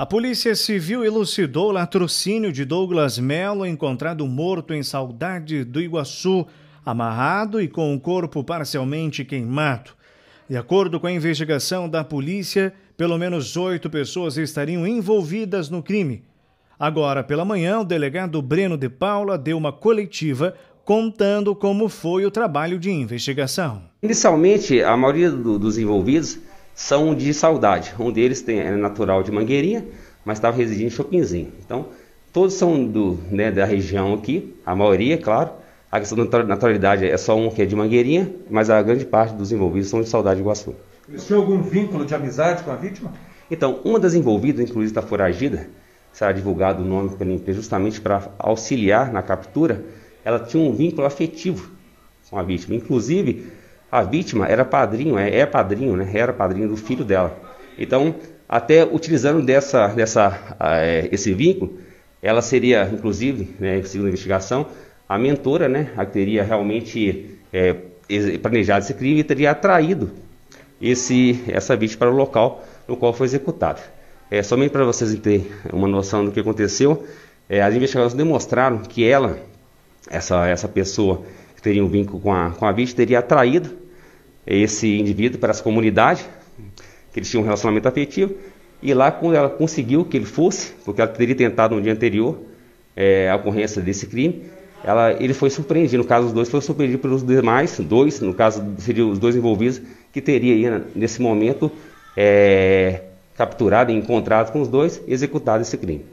A Polícia Civil elucidou o latrocínio de Douglas Melo, encontrado morto em Saudade do Iguaçu, amarrado e com o corpo parcialmente queimado. De acordo com a investigação da polícia, pelo menos oito pessoas estariam envolvidas no crime. Agora pela manhã, o delegado Breno de Paula deu uma coletiva contando como foi o trabalho de investigação. Inicialmente, a maioria do, dos envolvidos são de Saudade. Um deles tem, é natural de Mangueirinha, mas estava residindo em Chopinzinho. Então, todos são do, né, da região aqui, a maioria, claro. A questão da naturalidade é só um que é de Mangueirinha, mas a grande parte dos envolvidos são de Saudade de Iguaçu. Existiu algum vínculo de amizade com a vítima? Então, uma das envolvidas, inclusive da foragida, será divulgado o nome pela empresa justamente para auxiliar na captura, ela tinha um vínculo afetivo com a vítima. Inclusive, a vítima era padrinho, é, é padrinho, né? Era padrinho do filho dela. Então, até utilizando dessa, dessa, ah, é, esse vínculo, ela seria, inclusive, né, segundo a investigação, a mentora, né, a que teria realmente é, planejado esse crime e teria atraído esse, essa vítima para o local no qual foi executado. É, somente para vocês terem uma noção do que aconteceu, é, as investigações demonstraram que ela, essa, essa pessoa que teria um vínculo com a, com a vítima, teria atraído esse indivíduo para essa comunidade, que eles tinham um relacionamento afetivo, e lá quando ela conseguiu que ele fosse, porque ela teria tentado no dia anterior é, a ocorrência desse crime, ela, ele foi surpreendido, no caso dos dois foi surpreendido pelos demais, dois, no caso seriam os dois envolvidos, que teria aí, nesse momento é, capturado e encontrado com os dois, executado esse crime.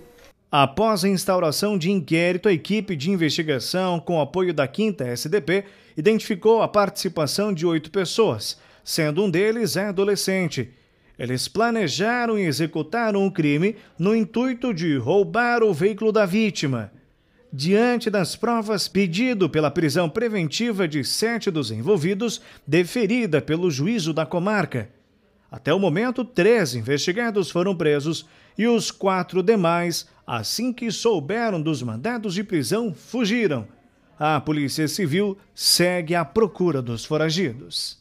Após a instauração de inquérito, a equipe de investigação, com apoio da 5 SDP, identificou a participação de oito pessoas, sendo um deles adolescente. Eles planejaram e executaram o crime no intuito de roubar o veículo da vítima. Diante das provas, pedido pela prisão preventiva de sete dos envolvidos, deferida pelo juízo da comarca. Até o momento, três investigados foram presos e os quatro demais Assim que souberam dos mandados de prisão, fugiram. A Polícia Civil segue à procura dos foragidos.